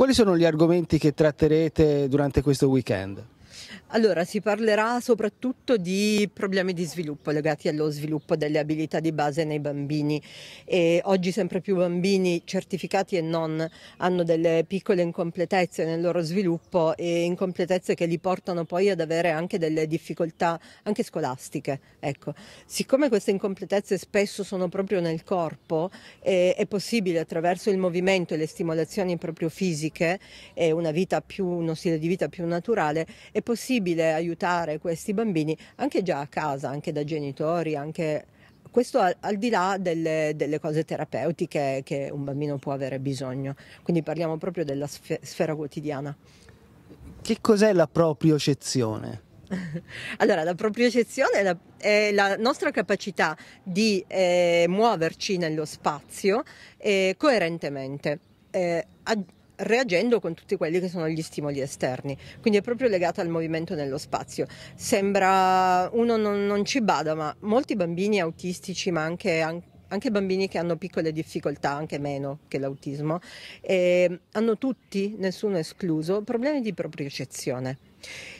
Quali sono gli argomenti che tratterete durante questo weekend? Allora, si parlerà soprattutto di problemi di sviluppo legati allo sviluppo delle abilità di base nei bambini e oggi sempre più bambini certificati e non hanno delle piccole incompletezze nel loro sviluppo e incompletezze che li portano poi ad avere anche delle difficoltà anche scolastiche. Ecco. Siccome queste incompletezze spesso sono proprio nel corpo, eh, è possibile attraverso il movimento e le stimolazioni proprio fisiche e una vita più, uno stile di vita più naturale, è possibile aiutare questi bambini anche già a casa, anche da genitori, anche questo al, al, di là delle, delle, cose terapeutiche che un bambino può avere bisogno, quindi parliamo proprio della sfera quotidiana. Che cos'è la propriocezione? Allora, la propriocezione è la, è la nostra capacità di eh, muoverci nello spazio eh, coerentemente. Eh, reagendo con tutti quelli che sono gli stimoli esterni. Quindi è proprio legata al movimento nello spazio. Sembra uno non, non ci bada, ma molti bambini autistici, ma anche, anche bambini che hanno piccole difficoltà, anche meno che l'autismo, eh, hanno tutti, nessuno escluso, problemi di propriocezione.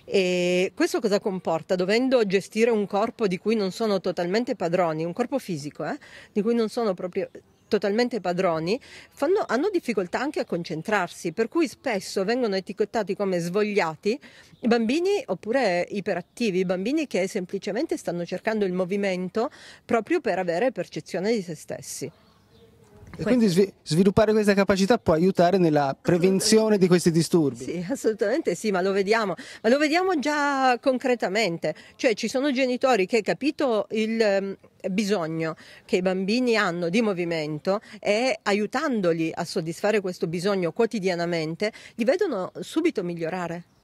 E questo cosa comporta? Dovendo gestire un corpo di cui non sono totalmente padroni, un corpo fisico, eh, di cui non sono proprio totalmente padroni, fanno, hanno difficoltà anche a concentrarsi, per cui spesso vengono etichettati come svogliati bambini oppure iperattivi, bambini che semplicemente stanno cercando il movimento proprio per avere percezione di se stessi. E quindi svi- sviluppare questa capacità può aiutare nella prevenzione di questi disturbi. Sì, assolutamente sì, ma lo vediamo, ma lo vediamo già concretamente. Cioè ci sono genitori che capito il ehm, bisogno che i bambini hanno di movimento e aiutandoli a soddisfare questo bisogno quotidianamente, li vedono subito migliorare.